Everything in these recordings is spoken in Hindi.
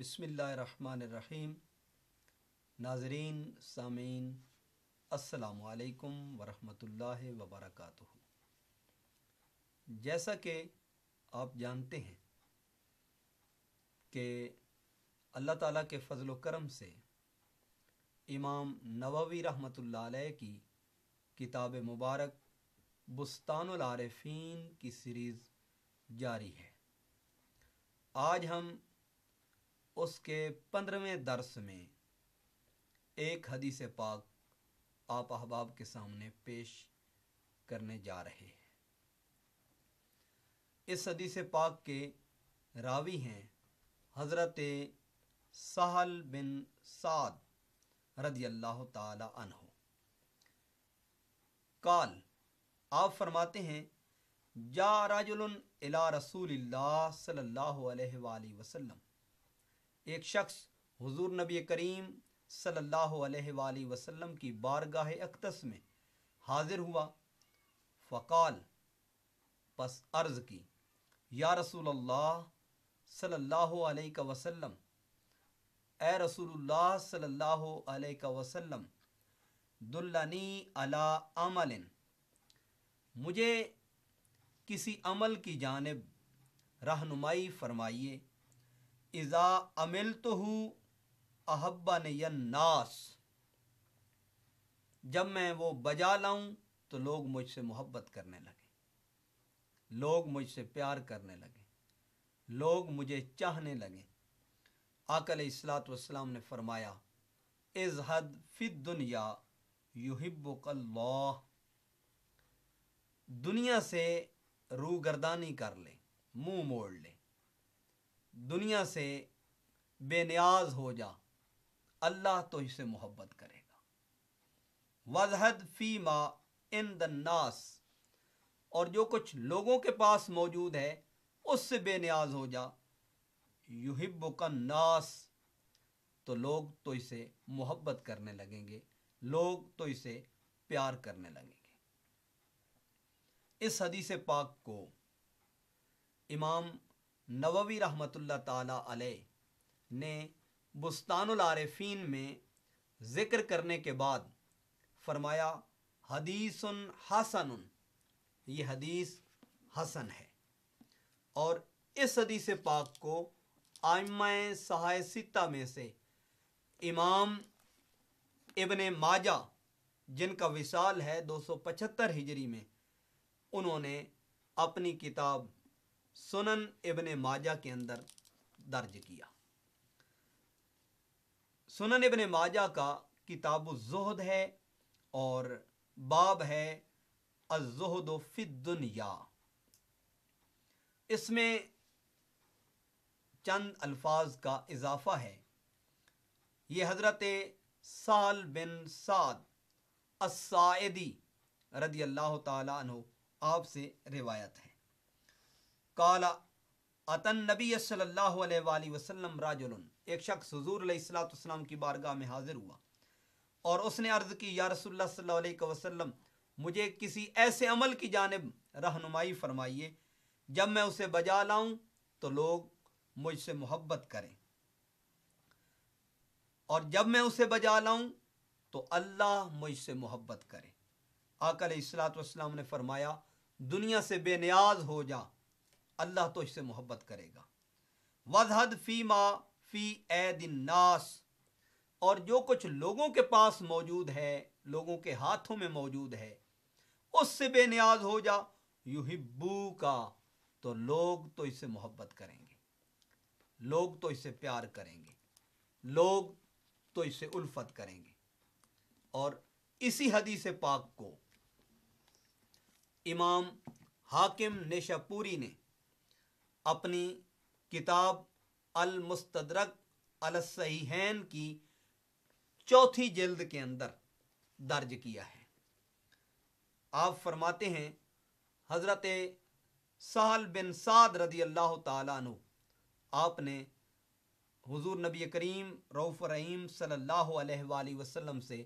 बिसमीम नाजरीन सामीन असलकम वरहमतुल्लाह वबरक जैसा कि आप जानते हैं कि अल्लाह ताला के फ़जल करम से इमाम नववी रहमतुल्लाह अलैह की किताब मुबारक बुस्तानआरफ़ीन की सीरीज़ जारी है आज हम उसके पंद्रहवें दर्स में एक हदीस पाक आप अहबाब के सामने पेश करने जा रहे हैं इस हदीस पाक के रावी हैं हज़रत सहल बिन साद रदी अल्लाह तहो काल आप फरमाते हैं जा राजुल रसूल सल्लल्लाहु अलैहि वसल्लम एक शख्स हुजूर नबी करीम सल्लल्लाहु अलैहि वसल्लम की बारगाह अक्तस में हाजिर हुआ फ़काल पस अर्ज़ की या रसूल अल्लाह सल्लल्लाहु अलैहि वसल्लम ए रसूलुल्लाह सल्लल्लाहु अलैहि वसल्लम दुल्लनी अला अमलिन मुझे किसी अमल की जानब रहनुमाई फरमाइए इज़ा अमिल तो हूँ अहब्बन नास जब मैं वो बजा लाऊं तो लोग मुझसे मोहब्बत करने लगे लोग मुझसे प्यार करने लगे लोग मुझे चाहने लगे आकल असलात वाम ने फरमाया हद फिद दुनिया युहिब्बुकल्लाह दुनिया से गर्दानी कर ले मुंह मोड़ ले दुनिया से बेनियाज हो जा अल्लाह तो इसे मोहब्बत करेगा वजहद फीमा इन द नास और जो कुछ लोगों के पास मौजूद है उससे बेनियाज हो जा युहिब का नास तो लोग तो इसे मोहब्बत करने लगेंगे लोग तो इसे प्यार करने लगेंगे इस हदीस पाक को इमाम नववी रहमतुल्ला ताला अलैह ने बुस्तानुल में ज़िक्र करने के बाद फरमाया हदीसन हसन ये हदीस हसन है और इस हदीस पाक को आम सहाय सिता में से इमाम इबन माजा जिनका विशाल है 275 हिजरी में उन्होंने अपनी किताब सुनन इबन माजा के अंदर दर्ज किया सुनन इबन माजा का किताब जहद है और बाब है अजहद फिदुनिया इसमें चंद अल्फाज का इजाफा है ये हज़रत साल बिन साद असायदी रदी अल्लाह तु आपसे रिवायत है नबी सल्लल्लाहु एक शख्स की बारगाह में हाजिर हुआ और उसने अर्ज़ की मुझे किसी ऐसे अमल की जानब रहनुमाई फरमाइए जब मैं उसे बजा लाऊं तो लोग मुझसे मोहब्बत करें और जब मैं उसे बजा लाऊं तो अल्लाह मुझसे मोहब्बत करे आकल सलात ने फरमाया दुनिया से बेनियाज हो जा अल्लाह तो इससे मोहब्बत करेगा वजहद फ़ीमा फ़ी ए दिन नास और जो कुछ लोगों के पास मौजूद है लोगों के हाथों में मौजूद है उससे बेनियाज हो जा यूहिब्बू का तो लोग तो इससे मोहब्बत करेंगे लोग तो इससे प्यार करेंगे लोग तो इससे उल्फत करेंगे और इसी हदीस पाक को इमाम हाकिम नेशापुरी ने अपनी किताब अलमस्तरक अलसहीन की चौथी जल्द के अंदर दर्ज किया है आप फरमाते हैं हज़रत साल बिन साद रदी अल्लाह तु आपने हुजूर नबी करीम रऊफ़ रहीम सल्लल्लाहु अलैहि वसल्लम से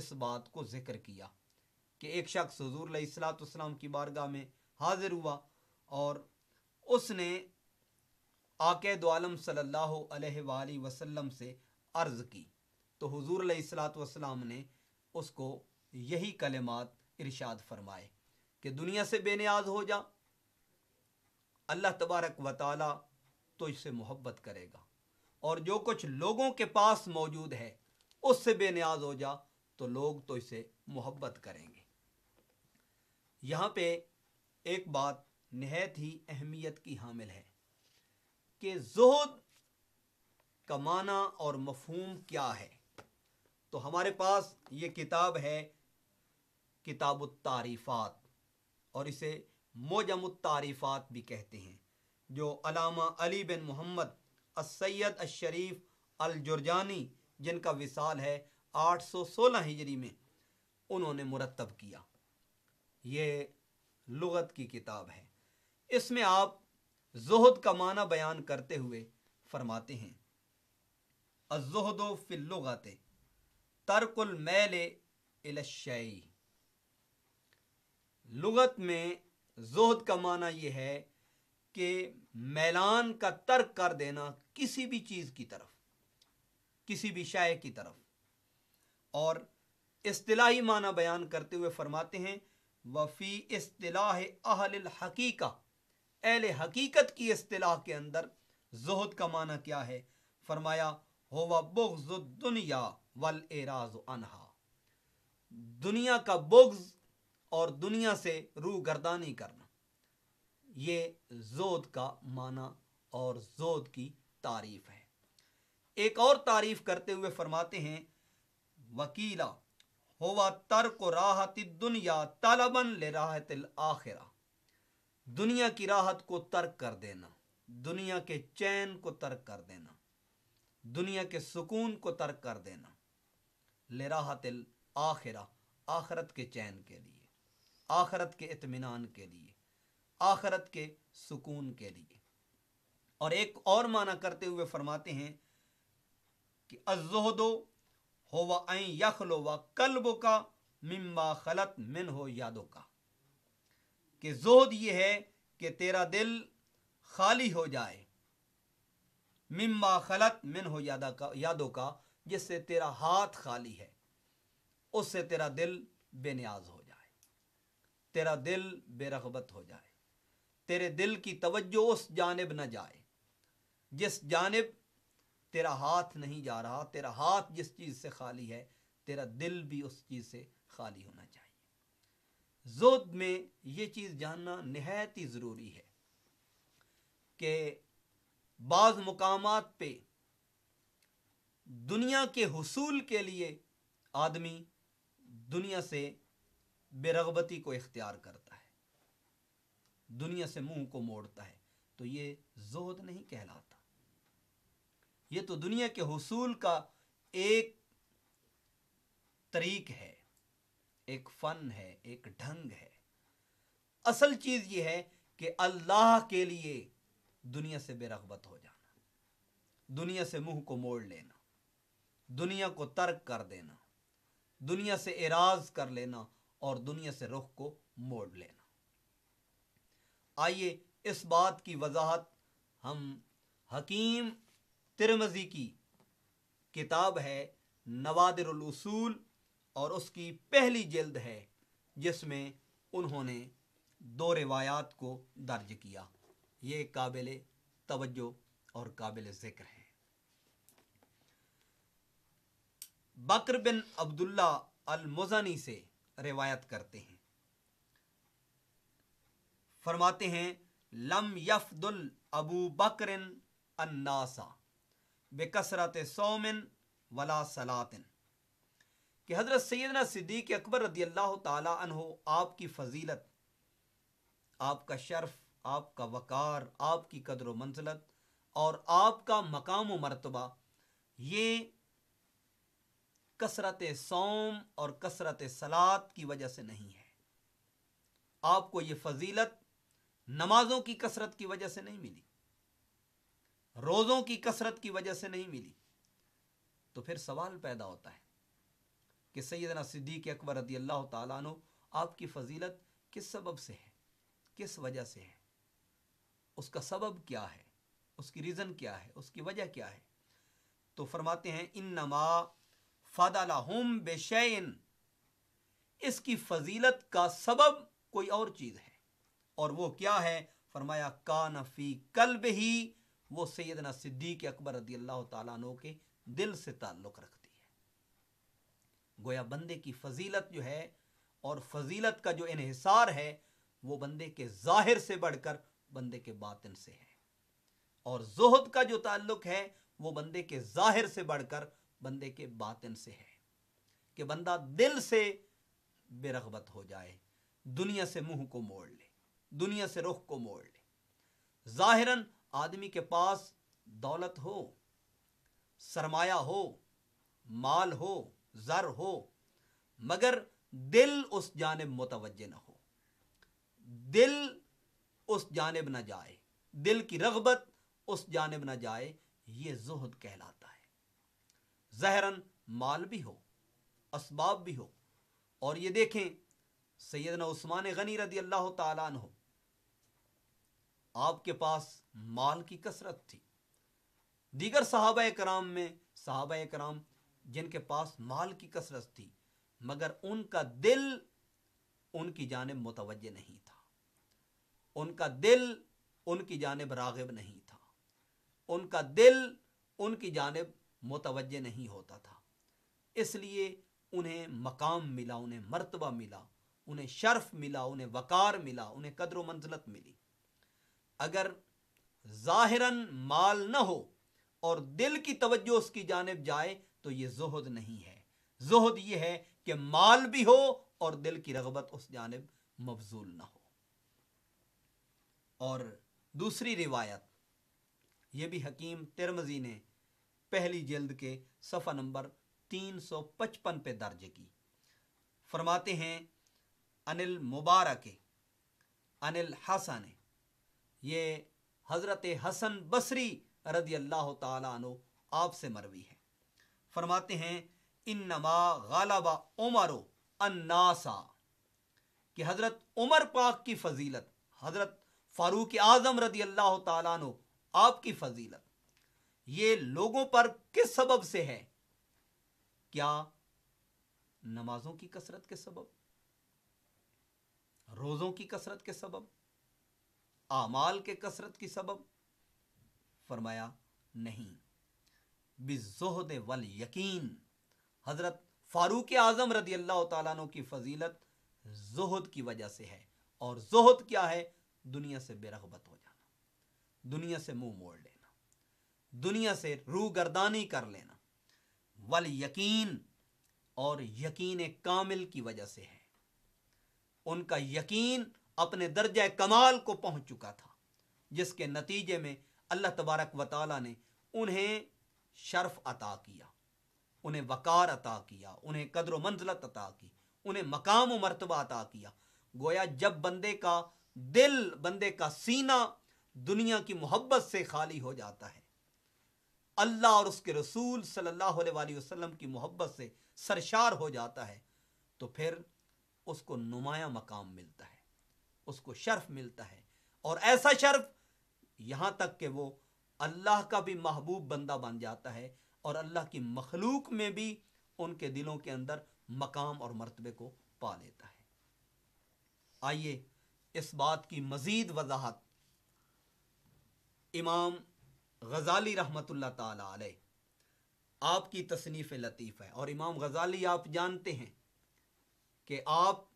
इस बात को ज़िक्र किया कि एक शख्स हजूर सलाम की बारगाह में हाजिर हुआ और उसने आके दोम सल्ला वसलम से अर्ज़ की तो हुजूर सलाम ने उसको यही कलमात इरशाद फरमाए कि दुनिया से बेनियाज हो जा अल्लाह तबारक व तो इससे मोहब्बत करेगा और जो कुछ लोगों के पास मौजूद है उससे बेनियाज हो जा तो लोग तो इसे मोहब्बत करेंगे यहाँ पे एक बात नहायत ही अहमियत की हामिल है कि जहद का माना और मफहूम क्या है तो हमारे पास ये किताब है किताब तारीफ़ात और इसे मोजम तारीफ़ात भी कहते हैं जो अलामा अली बिन मोहम्मद असैद अशरीफ अलजुर्जानी जिनका विसाल है 816 हिजरी में उन्होंने मुरतब किया ये लगत की किताब है इसमें आप जहद का माना बयान करते हुए फरमाते हैं अजहदो फिल्लुगाते तरकुल मैले इलशई लगत में जहद का माना यह है कि मैलान का तर्क कर देना किसी भी चीज़ की तरफ किसी भी शाय की तरफ और असलाही माना बयान करते हुए फरमाते हैं वफ़ी असलाह अहल हकीका अहल हकीकत की असलाह के अंदर जहद का माना क्या है फरमाया होवा दुनिया वल एराज अनहा दुनिया का बोग्ज और दुनिया से रू गर्दानी करना ये जोद का माना और जोद की तारीफ है एक और तारीफ करते हुए फरमाते हैं वकीला होवा तर्क राहत दुनिया तलबन ले राहत आखिरा दुनिया की राहत को तर्क कर देना दुनिया के चैन को तर्क कर देना दुनिया के सुकून को तर्क कर देना ले राहत आखिरा आखरत के चैन के लिए आखरत के इतमान के लिए आखरत के सुकून के लिए और एक और माना करते हुए फरमाते हैं कि अजहदो हो व यखलो व कल्ब का मिम्बा खलत मिन हो यादो का कि जोहद ये है कि तेरा दिल खाली हो जाए मिम्मा खलत मिन हो यादा का यादों का जिससे तेरा हाथ खाली है उससे तेरा दिल बेनियाज हो जाए तेरा दिल बेरगबत हो जाए तेरे दिल की तवज्जो उस जानब न जाए जिस जानब तेरा हाथ नहीं जा रहा तेरा हाथ जिस चीज़ से खाली है तेरा दिल भी उस चीज़ से खाली होना चाहिए जोद में ये चीज़ जानना नहायत ही ज़रूरी है कि बाज़ मकाम पे दुनिया के हसूल के लिए आदमी दुनिया से बेरगबती को इख्तियार करता है दुनिया से मुंह को मोड़ता है तो ये जोद नहीं कहलाता ये तो दुनिया के हसूल का एक तरीक है एक फन है एक ढंग है असल चीज यह है कि अल्लाह के लिए दुनिया से बेरगबत हो जाना दुनिया से मुंह को मोड़ लेना दुनिया को तर्क कर देना दुनिया से एराज कर लेना और दुनिया से रुख को मोड़ लेना आइए इस बात की वजाहत हम हकीम तिरमजी की किताब है नवादरूसूल और उसकी पहली जल्द है जिसमें उन्होंने दो रिवायात को दर्ज किया ये काबिल तवज्जो और काबिल ज़िक्र है बकर बिन अब्दुल्ला अल मुजानी से रिवायत करते हैं फरमाते हैं लम यफदुल अबू बकर अन्नासा बेकसरत सोमिन वला सलातिन कि हज़रत सैदना सिद्दीक अकबर रदी अल्लाह तहो आपकी फ़जीलत आपका शर्फ आपका वक़ार आपकी कदर मंजलत और आपका मकाम मरतबा ये कसरत सोम और कसरत सलात की वजह से नहीं है आपको ये फजीलत नमाजों की कसरत की वजह से नहीं मिली रोज़ों की कसरत की वजह से नहीं मिली तो फिर सवाल पैदा होता है कि सैदना सिद्दीक अकबर रदी अल्लाह तु आपकी फजीलत किस सबब से है किस वजह से है उसका सबब क्या है उसकी रीज़न क्या है उसकी वजह क्या है तो फरमाते हैं इन नमा फ़दलाहम बेशैन इसकी फजीलत का सबब कोई और चीज़ है और वो क्या है फरमाया का नफ़ी कल्ब ही वो सैदना सिद्दीक अकबर रदी अल्लाह तु के दिल से ताल्लुक़ रखता गोया बंदे की फजीलत जो है और फजीलत का जो इहिसार है वो बंदे के ज़ाहिर से बढ़कर बंदे के बातिन से है और जोहद का जो ताल्लुक है वो बंदे के ज़ाहिर से बढ़कर बंदे के बातिन से है कि बंदा दिल से बेरगबत हो जाए दुनिया से मुंह को मोड़ ले दुनिया से रुख को मोड़ ले ज़ाहिरन आदमी के पास दौलत हो सरमाया हो माल हो ज़र हो मगर दिल उस जानब मुतवज न हो दिल उस जानब न जाए दिल की रगबत उस जानब न जाए ये जहद कहलाता है जहरन माल भी हो इसबाब भी हो और ये देखें सैदना उस्मान गनी रदी अल्लाह तालन हो आपके पास माल की कसरत थी दीगर साहब कराम में साहब कराम जिनके पास माल की कसरत थी मगर उनका दिल उनकी जानब मुतव नहीं था उनका दिल उनकी जानब रागब नहीं था उनका दिल उनकी जानब मुतव नहीं होता था इसलिए उन्हें मकाम मिला उन्हें मरतबा मिला उन्हें शर्फ मिला उन्हें वक़ार मिला उन्हें कदर मंजलत मिली अगर ज़ाहिरन माल न हो और दिल की तवज्जो उसकी जानब जाए तो ये जोहद नहीं है जोहद ये है कि माल भी हो और दिल की रगबत उस जानब मफजूल ना हो और दूसरी रिवायत यह भी हकीम तिरमजी ने पहली जल्द के सफ़ा नंबर तीन सौ पचपन पे दर्ज की फरमाते हैं अनिल मुबारक अनिल हसन ये हज़रत हसन बसरी रदी अल्लाह तु आपसे मरवी है फरमाते हैं इन नमा उमरो अन्नासा कि हज़रत उमर पाक की फजीलत हज़रत फ़ारूक आज़म रदी अल्लाह तु आपकी फजीलत ये लोगों पर किस सबब से है क्या नमाजों की कसरत के सबब रोज़ों की कसरत के सबब आमाल के कसरत की सबब फरमाया नहीं बिजहद वल यकीन हज़रत फ़ारूक आज़म रदी अल्लाह तु की फजीलत जहद की वजह से है और जोहद क्या है दुनिया से बेरगबत हो जाना दुनिया से मुंह मोड़ लेना दुनिया से रू गर्दानी कर लेना वल यकीन और यकीन कामिल की वजह से है उनका यकीन अपने दर्ज कमाल को पहुंच चुका था जिसके नतीजे में अल्लाह तबारक व ने उन्हें शर्फ अता किया उन्हें वक़ार अता किया उन्हें कदर व अता की उन्हें मकाम व मरतबा अता किया गोया जब बंदे का दिल बंदे का सीना दुनिया की मोहब्बत से खाली हो जाता है अल्लाह और उसके रसूल सल्लल्लाहु अलैहि वसल्लम की मोहब्बत से सरशार हो जाता है तो फिर उसको नुमाया मकाम मिलता है उसको शर्फ मिलता है और ऐसा शर्फ यहाँ तक कि वो अल्लाह का भी महबूब बंदा बन जाता है और अल्लाह की मखलूक में भी उनके दिलों के अंदर मकाम और मरतबे को पा लेता है आइए इस बात की मज़ीद वजाहत इमाम गज़ाली रहमत ला आपकी तसनीफ़ लतीफ़ है और इमाम गज़ाली आप जानते हैं कि आप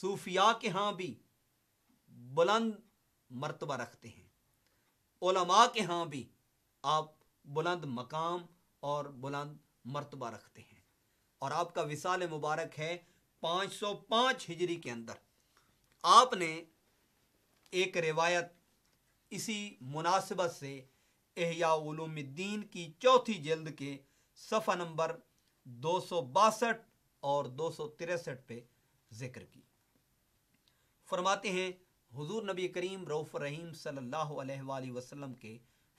सूफिया के यहां भी बुलंद मरतबा रखते हैं उलमा के यहाँ भी आप बुलंद मकाम और बुलंद मरतबा रखते हैं और आपका विसाल मुबारक है 505 हिजरी के अंदर आपने एक रिवायत इसी मुनासिबत से एहयाद्दीन की चौथी जल्द के सफ़ा नंबर दो सौ बासठ और दो सौ तिरसठ पे जिक्र की फरमाते हैं हुजूर नबी करीम रऊफ़ रहीम सल्लल्लाहु अलैहि वसल्लम के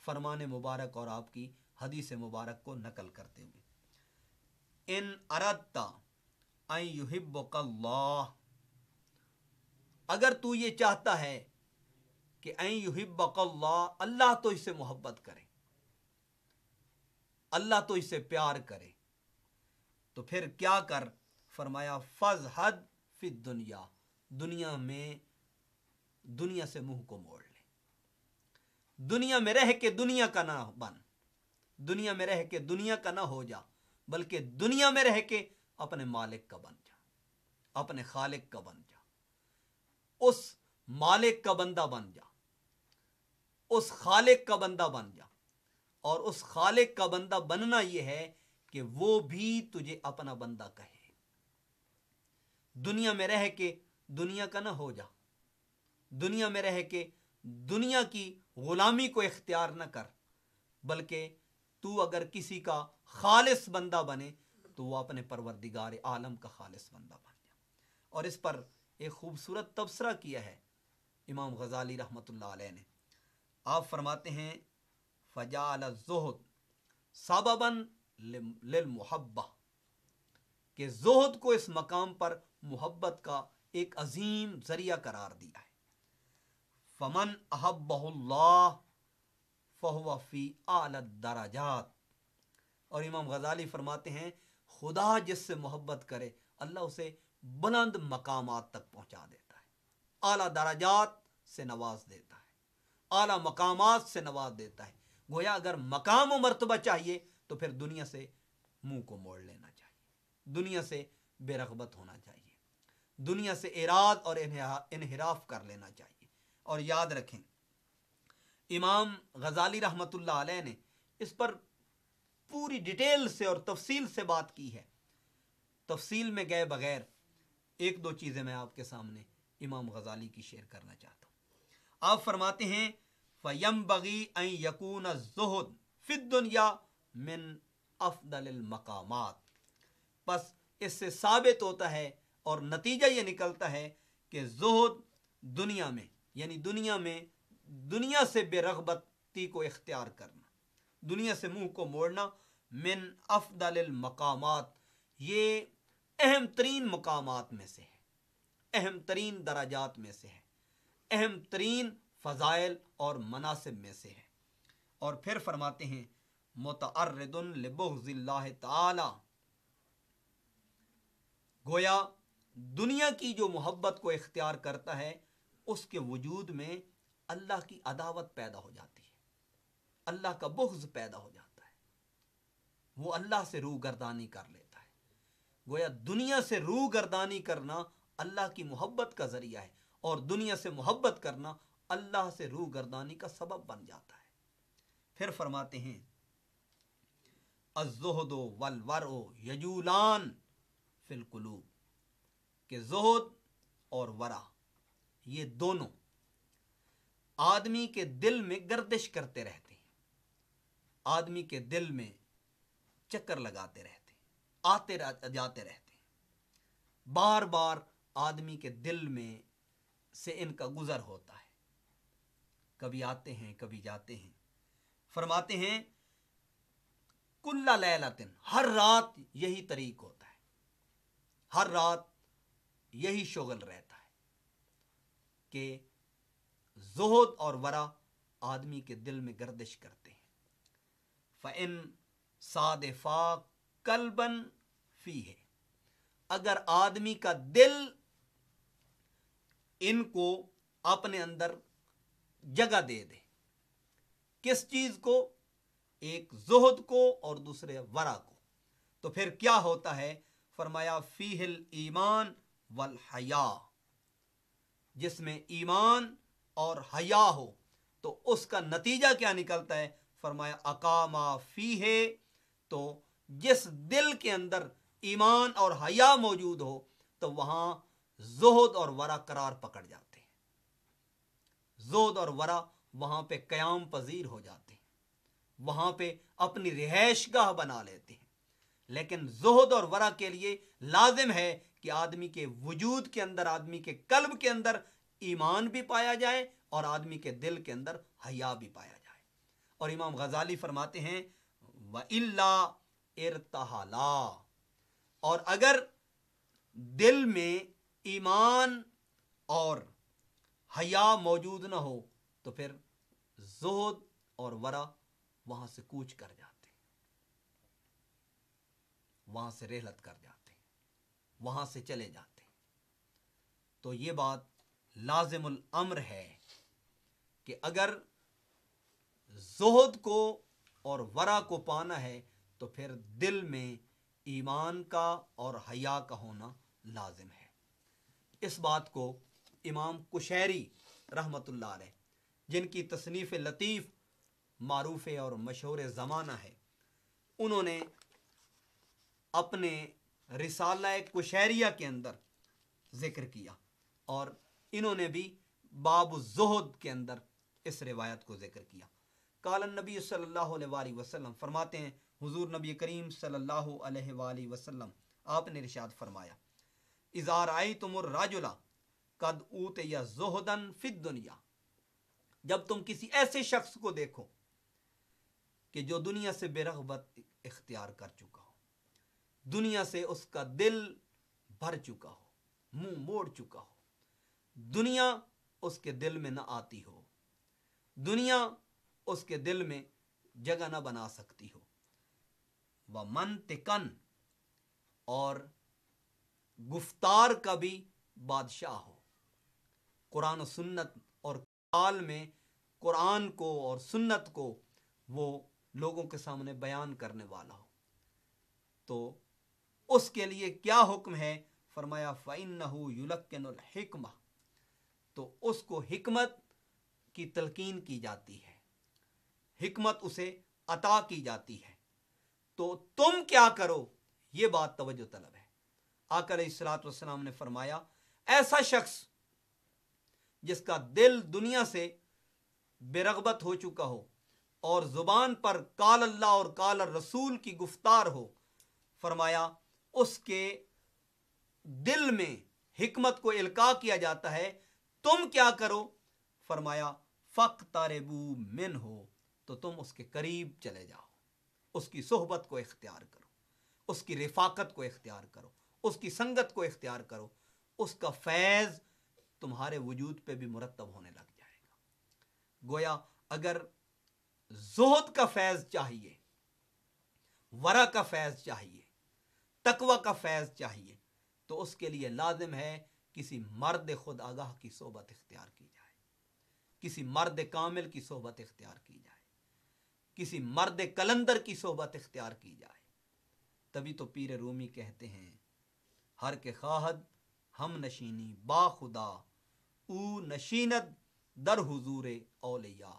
फरमान मुबारक और आपकी हदीस मुबारक को नकल करते हुए इन अरदा अयुहिब्बकल्लाह अगर तू ये चाहता है कि अयुहिब्बकल्लाह अल्लाह तो इसे मोहब्बत करे अल्लाह तो इसे प्यार करे तो फिर क्या कर फरमाया फज हद फिर दुनिया दुनिया में दुनिया से मुंह को मोड़ ले दुनिया में रह के दुनिया का ना बन दुनिया में रह के दुनिया का ना हो जा बल्कि दुनिया में रह के अपने मालिक का बन जा अपने खालिक का बन जा उस मालिक का बंदा बन जा उस खालिक का बंदा बन जा और उस खालिक का बंदा बनना यह है कि वो भी तुझे अपना बंदा कहे दुनिया में रह के दुनिया का ना हो जा दुनिया में रह के दुनिया की गुलामी को इख्तियार न कर बल्कि तू अगर किसी का खालिस बंदा बने तो वह अपने परवरदिगार आलम का खालिस बंदा बन गया और इस पर एक खूबसूरत तबसरा किया है इमाम गजाली रहमत ने आप फरमाते हैं फ़जाल जोहद साबाबन लमहब्बा के जोहद को इस मकाम पर मोहब्बत का एक अजीम जरिया करार दिया है फमन अहबहुल्लाफ़ी दराजात और इमाम गज़ाली फरमाते हैं खुदा जिससे मोहब्बत करे अल्लाह उसे बुलंद मकाम तक पहुँचा देता है आला दराजात से नवाज देता है आला मकाम से नवाज देता है गोया अगर मकाम व मरतबा चाहिए तो फिर दुनिया से मुंह को मोड़ लेना चाहिए दुनिया से बेरगबत होना चाहिए दुनिया से इराद और इनहराफ कर लेना चाहिए और याद रखें इमाम गजाली रहमत अलैह ने इस पर पूरी डिटेल से और तफसील से बात की है तफसील में गए बगैर एक दो चीज़ें मैं आपके सामने इमाम गजाली की शेयर करना चाहता हूँ आप फरमाते हैं फ़यम बगी यकून जहद फिद दुनिया मिन अफदल मकाम बस इससे साबित होता है और नतीजा ये निकलता है कि जहद दुनिया में यानी दुनिया में दुनिया से बेरगबती को इख्तियार करना दुनिया से मुंह को मोड़ना मिन अफदल मकाम ये अहम तरीन मकाम में से है अहम तरीन दराजात में से है अहम तरीन फ़ज़ाइल और मनासिब में से है और फिर फरमाते हैं मतरदुल्ला ताला गोया दुनिया की जो मोहब्बत को इख्तियार करता है उसके वजूद में अल्लाह की अदावत पैदा हो जाती है अल्लाह का बुग्ज पैदा हो जाता है वो अल्लाह से रू गर्दानी कर लेता है गोया दुनिया से रू गर्दानी करना अल्लाह की मोहब्बत का ज़रिया है और दुनिया से मोहब्बत करना अल्लाह से रू गर्दानी का सबब बन जाता है फिर फरमाते हैं अजहदो ओ यजूलान फिलकुलूब के जहद और वरा ये दोनों आदमी के दिल में गर्दिश करते रहते हैं आदमी के दिल में चक्कर लगाते रहते हैं आते जाते रहते हैं बार बार आदमी के दिल में से इनका गुजर होता है कभी आते हैं कभी जाते हैं फरमाते हैं कुल्ला लैलातिन हर रात यही तरीक होता है हर रात यही शोगल रहता है कि जोहद और वरा आदमी के दिल में गर्दिश करते हैं फ़ैन कल कलबन फी है अगर आदमी का दिल इनको अपने अंदर जगह दे दे किस चीज़ को एक जोहद को और दूसरे वरा को तो फिर क्या होता है फरमाया फ़ीहिल ईमान वल हया जिसमें ईमान और हया हो तो उसका नतीजा क्या निकलता है फरमाया अकामा फी है तो जिस दिल के अंदर ईमान और हया मौजूद हो तो वहां जोहद और वरा करार पकड़ जाते हैं जोहद और वरा वहाँ पे क्याम पजीर हो जाते हैं वहां पे अपनी रिहायश गाह बना लेते हैं लेकिन जोहद और वरा के लिए लाजिम है कि आदमी के वजूद के अंदर आदमी के कल्ब के अंदर ईमान भी पाया जाए और आदमी के दिल के अंदर हया भी पाया जाए और इमाम गजाली फरमाते हैं व इरतहाला और अगर दिल में ईमान और हया मौजूद ना हो तो फिर जोहद और वरा वहां से कूच कर जाते वहां से रेहलत कर जाते वहाँ से चले जाते तो ये बात लाजिमुल अम्र है कि अगर जोहद को और वरा को पाना है तो फिर दिल में ईमान का और हया का होना लाजिम है इस बात को इमाम कुशैरी रहमत ला जिनकी तसनीफ़ लतीफ़ मारूफ़ और मशहूर ज़माना है उन्होंने अपने रिसाला कुशहरिया के अंदर ज़िक्र किया और इन्होंने भी बाब जहद के अंदर इस रिवायत को ज़िक्र किया कालन नबी सल्ला वसलम फरमाते हैं हुजूर नबी करीम सल्ला वसलम आपने रिशाद फरमाया इज़ार आई तुम राजुला कद ऊत या जोहदन फिद दुनिया जब तुम किसी ऐसे शख्स को देखो कि जो दुनिया से बेरगबत इख्तियार कर चुका दुनिया से उसका दिल भर चुका हो मुंह मोड़ चुका हो दुनिया उसके दिल में ना आती हो दुनिया उसके दिल में जगह ना बना सकती हो व मन तिकन और गुफ्तार का भी बादशाह हो कुरान सुन्नत और काल में कुरान को और सुन्नत को वो लोगों के सामने बयान करने वाला हो तो उसके लिए क्या हुक्म है फरमाया फ़ैन युलकमा तो उसको हिकमत की तलकीन की जाती है हिकमत उसे अता की जाती है तो तुम क्या करो ये बात तवज्जो तलब है आकर सलाम ने फरमाया ऐसा शख्स जिसका दिल दुनिया से बेरगबत हो चुका हो और ज़ुबान पर काल अल्लाह और काल रसूल की गुफ्तार हो फरमाया उसके दिल में हिकमत को इल्का किया जाता है तुम क्या करो फरमाया फ़क तारेबू मिन हो तो तुम उसके करीब चले जाओ उसकी सोहबत को इख्तियार करो उसकी रिफाकत को इख्तियार करो उसकी संगत को इख्तियार करो उसका फैज़ तुम्हारे वजूद पे भी मुरतब होने लग जाएगा गोया अगर जोहत का फैज़ चाहिए वरा का फैज़ चाहिए तकवा का फैज़ चाहिए तो उसके लिए लाजिम है किसी मर्द खुद आगाह की सोबत इख्तियार की जाए किसी मर्द कामिल की सोबत इख्तियार की जाए किसी मर्द कलंदर की सोबत इख्तियार की जाए तभी तो पीर रूमी कहते हैं हर के खाहद हम नशीनी खुदा ऊ नशीनत दर हजूर ओलिया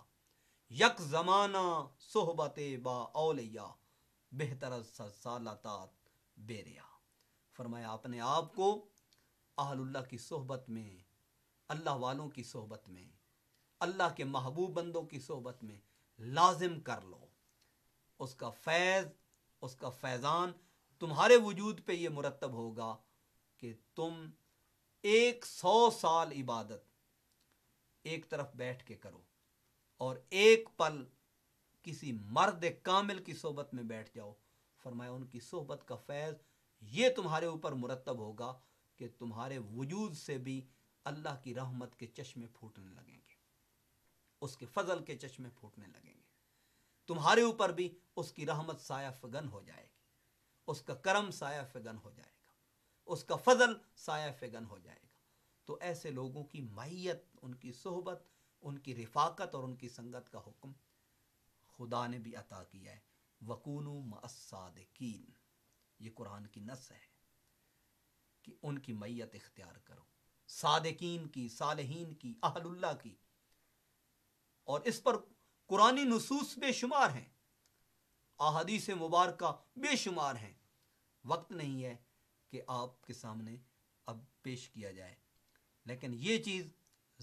यक ज़माना सोहबत बा ओलिया बेहतर सालतात बेरिया फरमाया अपने आप को आहल्ला की सोहबत में अल्लाह वालों की सोहबत में अल्लाह के महबूब बंदों की सोहबत में लाजिम कर लो उसका फैज़ उसका फैज़ान तुम्हारे वजूद पे ये मुरतब होगा कि तुम एक सौ साल इबादत एक तरफ बैठ के करो और एक पल किसी मर्द कामिल की सोबत में बैठ जाओ फरमाया उनकी सोहबत का फैज़ ये तुम्हारे ऊपर मुरतब होगा कि तुम्हारे वजूद से भी अल्लाह की रहमत के चश्मे फूटने लगेंगे उसके फजल के चश्मे फूटने लगेंगे तुम्हारे ऊपर भी उसकी रहमत साया फगन हो जाएगी उसका करम साया फगन हो जाएगा उसका फजल साया फगन हो जाएगा तो ऐसे लोगों की मैत उनकी सोहबत उनकी रिफाकत और उनकी संगत का हुक्म खुदा ने भी अता किया है वकूनू मसादकिन ये कुरान की नस है कि उनकी मैत इख्तियार करो सादकिन की सालहीन की अहलुल्ला की और इस पर कुरानी नसूस बेशुमार हैं से मुबारक बेशुमार हैं वक्त नहीं है कि आपके सामने अब पेश किया जाए लेकिन ये चीज़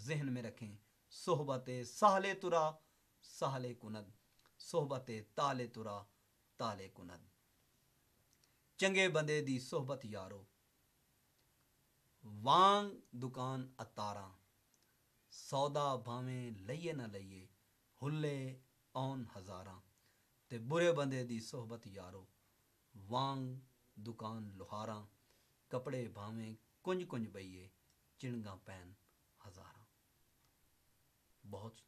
जहन में रखें सोहबत सहले तुरा सहल कुनद सोहबत ताले तुरा ताले कुनद ਚੰਗੇ ਬੰਦੇ ਦੀ ਸਹਬਤ ਯਾਰੋ ਵਾਂਗ ਦੁਕਾਨ ਅਤਾਰਾਂ ਸੌਦਾ ਭਾਵੇਂ ਲਈਏ ਨਾ ਲਈਏ ਹੁੱਲੇ ਔਨ ਹਜ਼ਾਰਾਂ ਤੇ ਬੁਰੇ ਬੰਦੇ ਦੀ ਸਹਬਤ ਯਾਰੋ ਵਾਂਗ ਦੁਕਾਨ ਲੋਹਾਰਾਂ ਕਪੜੇ ਭਾਵੇਂ ਕੁੰਜ ਕੁੰਜ ਬਈਏ ਚਿਣਗਾ ਪੈਨ ਹਜ਼ਾਰਾਂ ਬਹੁਤ